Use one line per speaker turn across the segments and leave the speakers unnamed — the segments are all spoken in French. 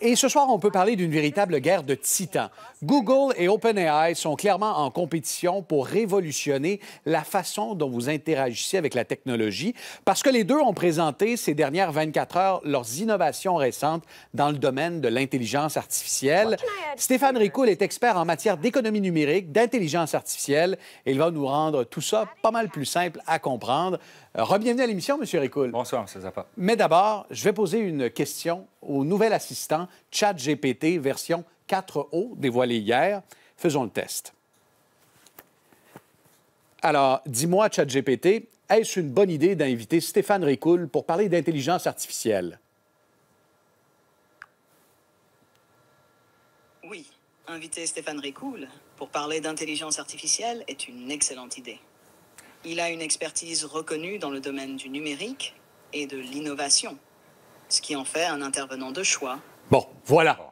Et ce soir, on peut parler d'une véritable guerre de titans. Google et OpenAI sont clairement en compétition pour révolutionner la façon dont vous interagissez avec la technologie, parce que les deux ont présenté ces dernières 24 heures leurs innovations récentes dans le domaine de l'intelligence artificielle. Stéphane Ricoul est expert en matière d'économie numérique, d'intelligence artificielle, et il va nous rendre tout ça pas mal plus simple à comprendre. Euh, rebienvenue à l'émission, M. Ricoul. Bonsoir, M. Zappa. Mais d'abord, je vais poser une question au nouvel assistant ChatGPT version 4O dévoilé hier. Faisons le test. Alors, dis-moi, ChatGPT, est-ce une bonne idée d'inviter Stéphane Ricoul pour parler d'intelligence artificielle? Oui, inviter Stéphane Ricoul pour parler d'intelligence artificielle est une excellente idée. Il a une expertise reconnue dans le domaine du numérique et de l'innovation ce qui en fait un intervenant de choix. Bon, voilà. Oh,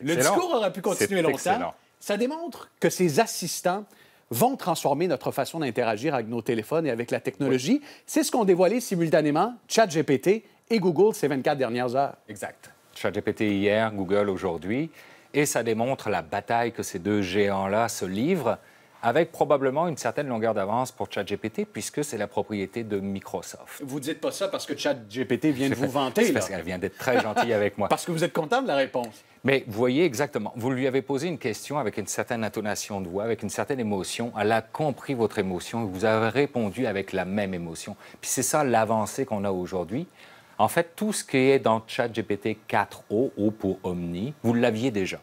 Le discours aurait pu continuer longtemps. Ça démontre que ces assistants vont transformer notre façon d'interagir avec nos téléphones et avec la technologie. C'est ce qu'ont dévoilé simultanément ChatGPT et Google ces 24 dernières heures. Exact. ChatGPT
hier, Google aujourd'hui. Et ça démontre la bataille que ces deux géants-là se livrent avec probablement une certaine longueur d'avance pour ChatGPT, puisque c'est la propriété de Microsoft.
Vous ne dites pas ça parce que ChatGPT
vient de vous vanter. C'est Parce qu'elle vient d'être très gentille avec moi. Parce
que vous êtes content de la réponse.
Mais vous voyez exactement, vous lui avez posé une question avec une certaine intonation de voix, avec une certaine émotion. Elle a compris votre émotion et vous avez répondu avec la même émotion. Puis c'est ça l'avancée qu'on a aujourd'hui. En fait, tout ce qui est dans ChatGPT 4O, O pour Omni, vous l'aviez déjà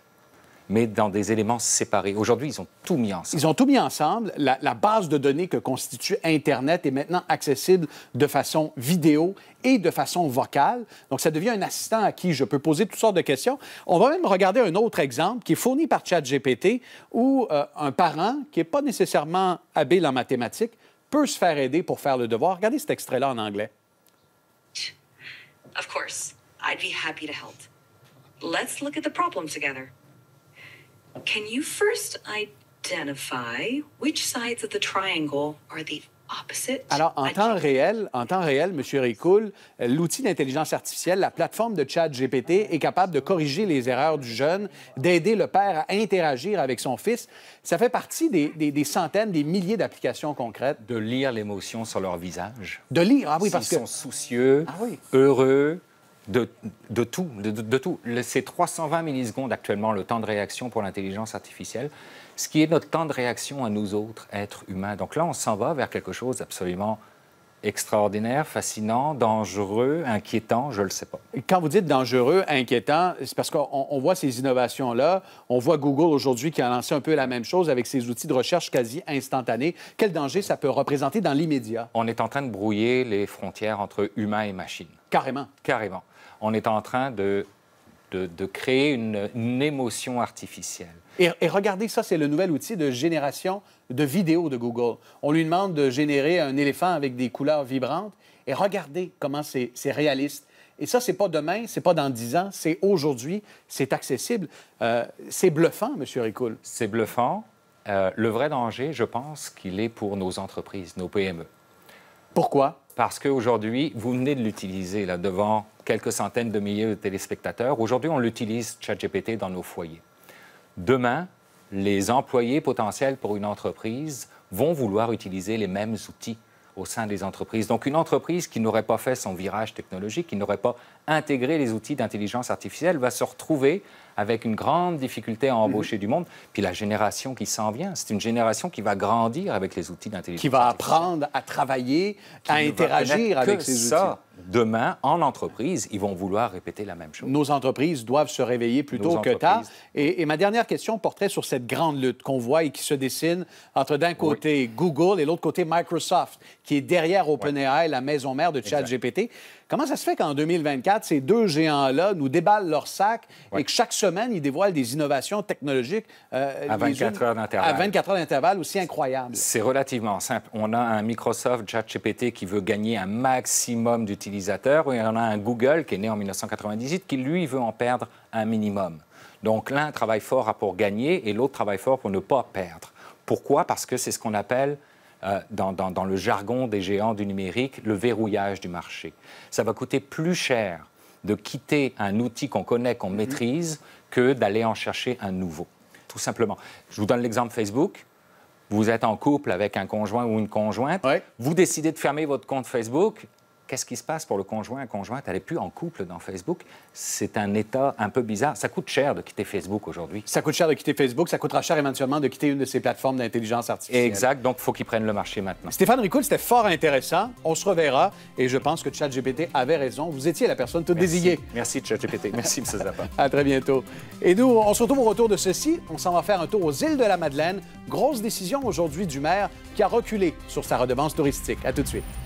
mais dans des éléments séparés. Aujourd'hui, ils ont
tout mis ensemble. Ils ont tout mis ensemble. La, base de données que constitue Internet est maintenant accessible de façon vidéo et de façon vocale. Donc, ça devient un assistant à qui je peux poser toutes sortes de questions. On va même regarder un autre exemple qui est fourni par ChatGPT où euh, un parent qui n'est pas nécessairement habile en mathématiques peut se faire aider pour faire le devoir. Regardez cet extrait-là en anglais. Of course, I'd be happy to help. Let's look at the problem together alors, en temps réel, en temps réel, M. Ricoul, l'outil d'intelligence artificielle, la plateforme de chat GPT, est capable de corriger les erreurs du jeune, d'aider le père à interagir avec son fils. Ça fait partie des, centaines, des milliers d'applications concrètes. De lire l'émotion sur leur visage. De lire, ah oui, parce qu'ils
sont soucieux, ah heureux, de, tout, de, tout. C'est 320 millisecondes actuellement le temps de réaction pour l'intelligence artificielle, ce qui est notre temps de réaction à nous autres, êtres humains. Donc là, on s'en va vers quelque chose d'absolument extraordinaire, fascinant, dangereux, inquiétant, je ne le sais pas.
Quand vous dites dangereux, inquiétant, c'est parce qu'on voit ces innovations-là. On voit Google aujourd'hui qui a lancé un peu la même chose avec ses outils de recherche quasi instantanés. Quel danger ça peut représenter dans l'immédiat? On est en train de brouiller
les frontières entre humains et machines. Carrément. Carrément on est en train de, de, créer une, émotion artificielle.
Et, regardez, ça, c'est le nouvel outil de génération de vidéos de Google. On lui demande de générer un éléphant avec des couleurs vibrantes et regardez comment c'est réaliste. Et ça, c'est pas demain, c'est pas dans dix ans, c'est aujourd'hui, c'est accessible. Euh, c'est bluffant, M. Ricoul. C'est bluffant.
Euh, le vrai danger, je pense qu'il est pour nos entreprises, nos PME. Pourquoi Parce qu'aujourd'hui, vous venez de l'utiliser là devant quelques centaines de milliers de téléspectateurs. Aujourd'hui, on l'utilise, ChatGPT, dans nos foyers. Demain, les employés potentiels pour une entreprise vont vouloir utiliser les mêmes outils au sein des entreprises. Donc une entreprise qui n'aurait pas fait son virage technologique, qui n'aurait pas intégré les outils d'intelligence artificielle, va se retrouver avec une grande difficulté à embaucher mhm. du monde. Puis la génération qui s'en vient, c'est une génération qui va grandir avec les outils d'intelligence. Qui va apprendre
à travailler,
à interagir avec ces ça. Demain, en entreprise, ils vont vouloir répéter
la même chose. Nos entreprises doivent se réveiller plus tôt que tard. Et, ma dernière question porterait sur cette grande lutte qu'on voit et qui se dessine entre d'un côté Google et l'autre côté Microsoft, qui est derrière OpenAI, la maison mère de ChatGPT. Comment ça se fait qu'en 2024, ces deux géants-là nous déballent leur sac et que chaque semaine, ils dévoilent des innovations technologiques euh, à, 24 à 24 heures d'intervalle aussi incroyable.
C'est relativement simple. On a un Microsoft ChatGPT qui veut gagner un maximum d'utilisateurs et on a un Google qui est né en 1998 qui, lui, veut en perdre un minimum. Donc l'un travaille fort pour gagner et l'autre travaille fort pour ne pas perdre. Pourquoi Parce que c'est ce qu'on appelle euh, dans, le jargon des géants du numérique, le verrouillage du marché. Ça va coûter plus cher de quitter un outil qu'on connaît, qu'on mhm. maîtrise, que d'aller en chercher un nouveau. Tout simplement. Je vous donne l'exemple Facebook. Vous êtes en couple avec un conjoint ou une conjointe. Vous décidez de fermer votre compte Facebook. Qu'est-ce qui se passe pour le conjoint, conjointe Elle n'est plus en couple dans Facebook. C'est un état
un peu bizarre. Ça coûte cher de quitter Facebook aujourd'hui. Ça coûte cher de quitter Facebook. Ça coûtera cher éventuellement de quitter une de ces plateformes d'intelligence artificielle. Exact. Donc, il faut qu'ils prennent le marché maintenant. Stéphane Ricoul, c'était fort intéressant. On se reverra. Et je pense que ChatGPT avait raison. Vous étiez la personne tout Merci. désignée. Merci, ChatGPT. Merci, M. Zappa. à très bientôt. Et nous, on se retrouve au retour de ceci. On s'en va faire un tour aux îles de la Madeleine. Grosse décision aujourd'hui du maire qui a reculé sur sa redevance touristique. À tout de suite.